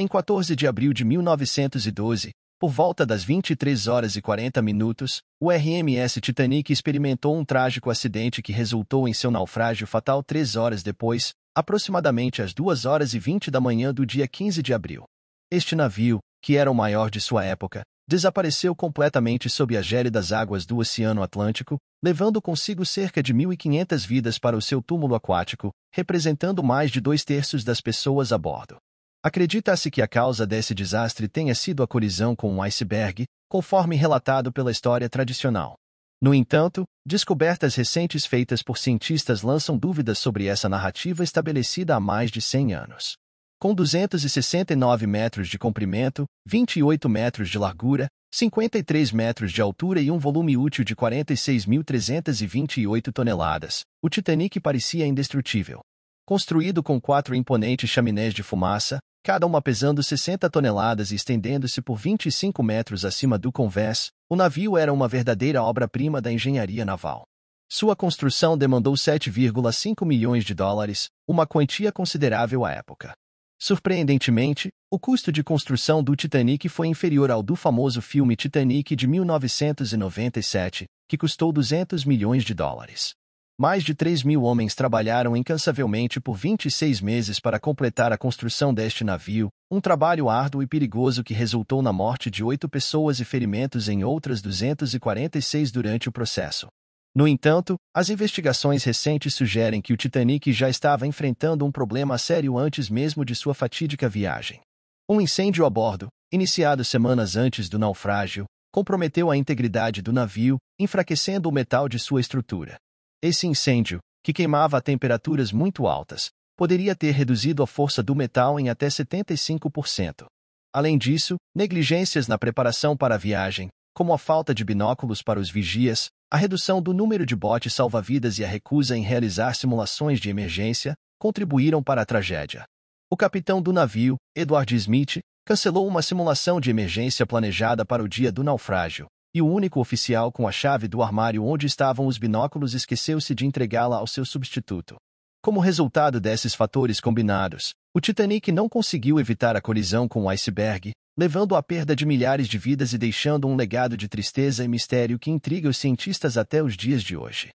Em 14 de abril de 1912, por volta das 23 horas e 40 minutos, o RMS Titanic experimentou um trágico acidente que resultou em seu naufrágio fatal três horas depois, aproximadamente às 2 horas e 20 da manhã do dia 15 de abril. Este navio, que era o maior de sua época, desapareceu completamente sob as gélidas águas do Oceano Atlântico, levando consigo cerca de 1.500 vidas para o seu túmulo aquático, representando mais de dois terços das pessoas a bordo. Acredita-se que a causa desse desastre tenha sido a colisão com um iceberg, conforme relatado pela história tradicional. No entanto, descobertas recentes feitas por cientistas lançam dúvidas sobre essa narrativa estabelecida há mais de 100 anos. Com 269 metros de comprimento, 28 metros de largura, 53 metros de altura e um volume útil de 46.328 toneladas, o Titanic parecia indestrutível. Construído com quatro imponentes chaminés de fumaça, cada uma pesando 60 toneladas e estendendo-se por 25 metros acima do convés, o navio era uma verdadeira obra-prima da engenharia naval. Sua construção demandou 7,5 milhões de dólares, uma quantia considerável à época. Surpreendentemente, o custo de construção do Titanic foi inferior ao do famoso filme Titanic de 1997, que custou 200 milhões de dólares mais de 3 mil homens trabalharam incansavelmente por 26 meses para completar a construção deste navio, um trabalho árduo e perigoso que resultou na morte de oito pessoas e ferimentos em outras 246 durante o processo. No entanto, as investigações recentes sugerem que o Titanic já estava enfrentando um problema sério antes mesmo de sua fatídica viagem. Um incêndio a bordo, iniciado semanas antes do naufrágio, comprometeu a integridade do navio, enfraquecendo o metal de sua estrutura. Esse incêndio, que queimava a temperaturas muito altas, poderia ter reduzido a força do metal em até 75%. Além disso, negligências na preparação para a viagem, como a falta de binóculos para os vigias, a redução do número de botes salva-vidas e a recusa em realizar simulações de emergência, contribuíram para a tragédia. O capitão do navio, Edward Smith, cancelou uma simulação de emergência planejada para o dia do naufrágio, e o único oficial com a chave do armário onde estavam os binóculos esqueceu-se de entregá-la ao seu substituto. Como resultado desses fatores combinados, o Titanic não conseguiu evitar a colisão com o iceberg, levando à perda de milhares de vidas e deixando um legado de tristeza e mistério que intriga os cientistas até os dias de hoje.